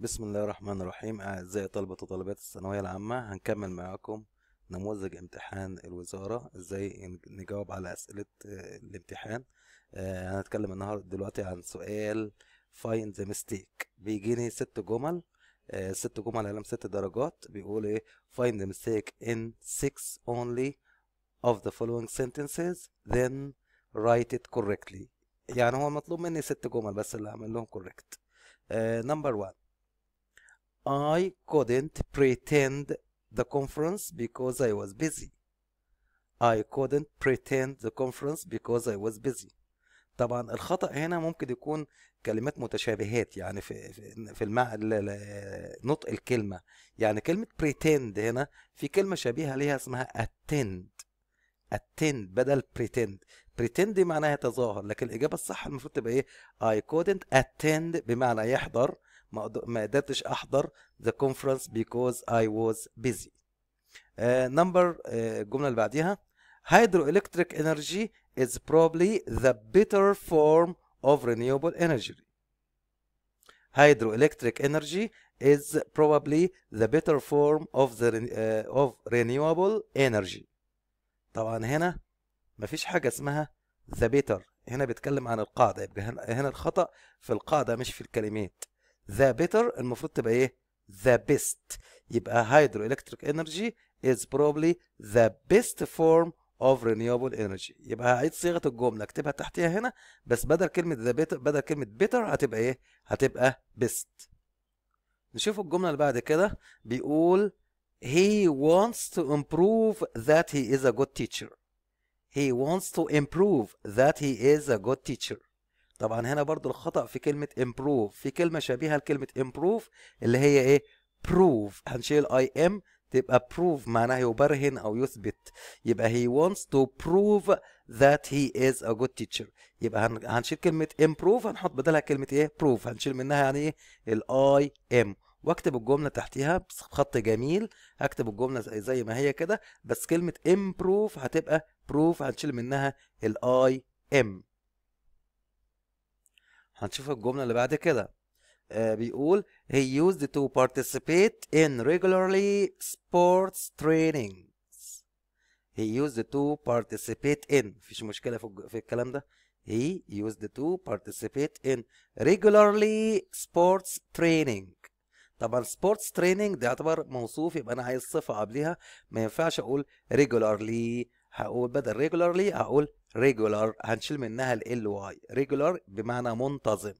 بسم الله الرحمن الرحيم أعزائي طلبة وطالبات الثانوية العامة هنكمل معاكم نموذج امتحان الوزارة ازاي نجاوب على أسئلة آه، الامتحان أه هنتكلم النهاردة دلوقتي عن سؤال find the mistake بيجيني ست جمل أه ست جمل علم ست درجات بيقول ايه find the mistake in six only of the following sentences then write it correctly يعني هو مطلوب مني ست جمل بس اللي هعمل لهم correct أه number one I couldn't pretend the conference because I was busy I couldn't pretend the conference because I was busy طبعا الخطأ هنا ممكن يكون كلمات متشابهات يعني في في المع... نطق الكلمة يعني كلمة pretend هنا في كلمة شبيهة ليها اسمها attend attend بدل pretend pretend معناها يتظاهر لكن الإجابة الصح المفروض تبقى إيه I couldn't attend بمعنى يحضر ما قدرتش احضر the conference because I was busy نمبر الجملة اللي بعديها hydroelectric energy is probably the better form of renewable energy hydroelectric energy is probably the better form of the uh, of renewable energy طبعا هنا مفيش حاجة اسمها the better هنا بيتكلم عن القاعدة يبقى هنا الخطأ في القاعدة مش في الكلمات ذا بيتر المفروض تبقى ايه ذا بيست يبقى hydroelectric energy is probably the best form of renewable energy يبقى هعيد صيغه الجمله اكتبها تحتيها هنا بس بدل كلمه ذا بيتر بدل كلمه بيتر هتبقى ايه هتبقى best نشوف الجمله اللي بعد كده بيقول he wants to improve that he is a good teacher he wants to improve that he is a good teacher طبعا هنا برضو الخطأ في كلمة improve في كلمة شبيهة لكلمة improve اللي هي ايه prove هنشيل اي ام تبقى prove معناها يبرهن او يثبت يبقى he wants to prove that he is a good teacher يبقى هنشيل كلمة improve هنحط بدلها كلمة ايه prove هنشيل منها يعني ايه الاي ام واكتب الجملة تحتيها بخط جميل هكتب الجملة زي ما هي كده بس كلمة improve هتبقى بروف هنشيل منها الاي ام هنشوف الجملة اللي بعد كده آه بيقول he used to participate in regularly sports trainings he used to participate in مفيش مشكلة في, الكلام ده he used to participate in regularly sports training طبعا sports training ده يعتبر موصوف يبقى انا عايز صفة قبلها ما ينفعش اقول regularly هقول بدل regularly هقول regular هنشيل منها ال واي regular بمعنى منتظم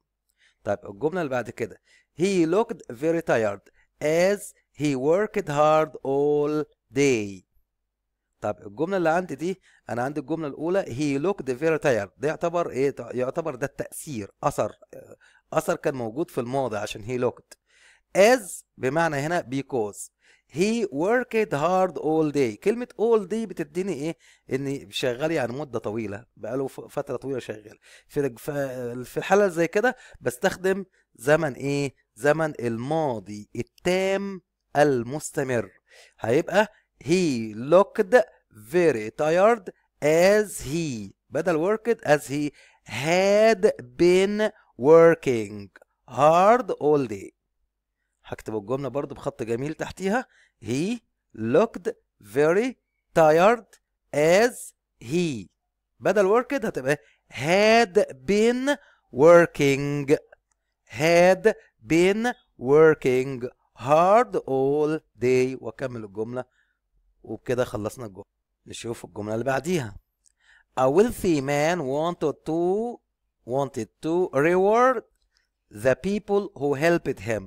طيب الجمله اللي بعد كده he looked very tired as he worked hard all day طب الجملة اللي عندي دي أنا عندي الجملة الأولى he looked very tired ده يعتبر إيه يعتبر ده التأثير أثر أثر كان موجود في الماضي عشان he looked as بمعنى هنا because he worked hard all day كلمة all day بتديني ايه ان شغال يعني مدة طويلة بقاله فترة طويلة شغال في في الحالة زي كده بستخدم زمن ايه زمن الماضي التام المستمر هيبقى he looked very tired as he بدل worked as he had been working hard all day هكتب الجملة برضو بخط جميل تحتيها he looked very tired as he بدل worked هتبقى had been working had been working hard all day واكمل الجملة وبكده خلصنا الجملة نشوف الجملة اللي بعديها A wealthy man wanted to wanted to reward the people who helped him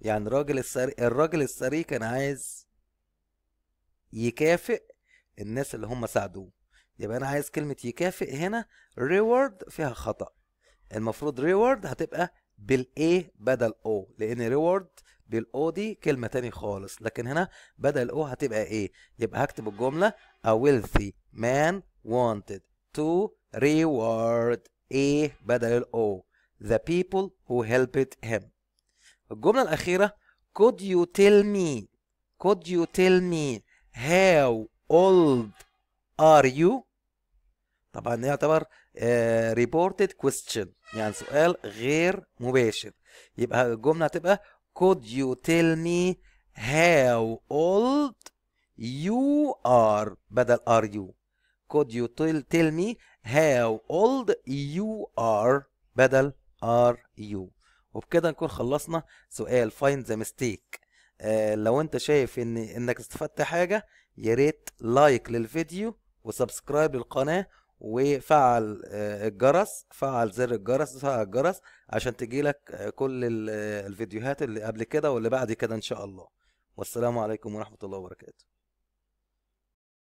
يعني الراجل الثري الراجل السري كان عايز يكافئ الناس اللي هم ساعدوه يبقى انا عايز كلمة يكافئ هنا ريورد فيها خطأ المفروض ريورد هتبقى بالاي بدل او لان ريورد بالاو دي كلمة تاني خالص لكن هنا بدل او هتبقى ايه يبقى هكتب الجملة a wealthy man wanted to reward a بدل الاو the people who helped him الجمله الاخيره could you tell me could you tell me how old are you طبعا يعتبر ريبورتد uh, question يعني سؤال غير مباشر يبقى الجمله هتبقى could you tell me how old you are بدل are you could you tell, tell me how old you are بدل are you وبكده نكون خلصنا سؤال فايند ذا ميستيك لو انت شايف ان انك استفدت حاجه يا ريت لايك للفيديو وسبسكرايب للقناه وفعل آه، الجرس فعل زر الجرس فعل الجرس عشان تجيلك آه، كل آه، الفيديوهات اللي قبل كده واللي بعد كده ان شاء الله والسلام عليكم ورحمه الله وبركاته